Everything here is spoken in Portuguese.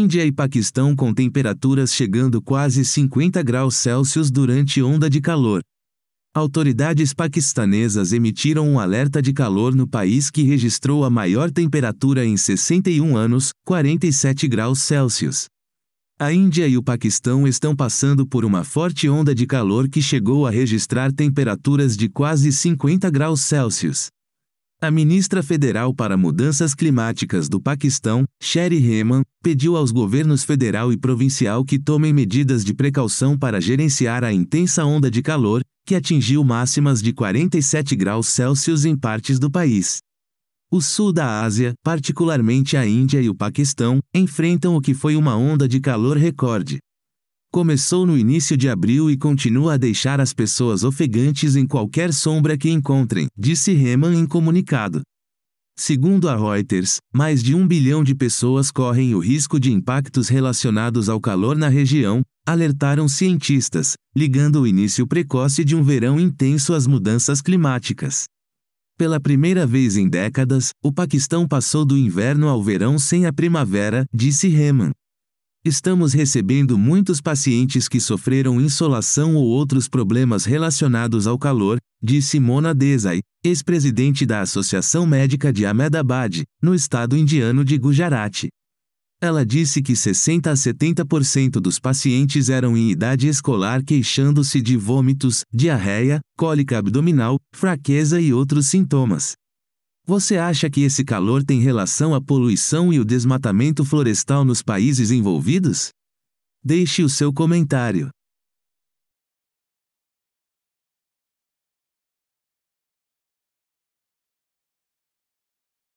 Índia e Paquistão com temperaturas chegando quase 50 graus Celsius durante onda de calor. Autoridades paquistanesas emitiram um alerta de calor no país que registrou a maior temperatura em 61 anos, 47 graus Celsius. A Índia e o Paquistão estão passando por uma forte onda de calor que chegou a registrar temperaturas de quase 50 graus Celsius. A ministra federal para Mudanças Climáticas do Paquistão, Sherry Rehman, pediu aos governos federal e provincial que tomem medidas de precaução para gerenciar a intensa onda de calor, que atingiu máximas de 47 graus Celsius em partes do país. O sul da Ásia, particularmente a Índia e o Paquistão, enfrentam o que foi uma onda de calor recorde, Começou no início de abril e continua a deixar as pessoas ofegantes em qualquer sombra que encontrem, disse Reman em comunicado. Segundo a Reuters, mais de um bilhão de pessoas correm o risco de impactos relacionados ao calor na região, alertaram cientistas, ligando o início precoce de um verão intenso às mudanças climáticas. Pela primeira vez em décadas, o Paquistão passou do inverno ao verão sem a primavera, disse Reman. Estamos recebendo muitos pacientes que sofreram insolação ou outros problemas relacionados ao calor, disse Mona Desai, ex-presidente da Associação Médica de Ahmedabad, no estado indiano de Gujarat. Ela disse que 60 a 70% dos pacientes eram em idade escolar queixando-se de vômitos, diarreia, cólica abdominal, fraqueza e outros sintomas. Você acha que esse calor tem relação à poluição e o desmatamento florestal nos países envolvidos? Deixe o seu comentário.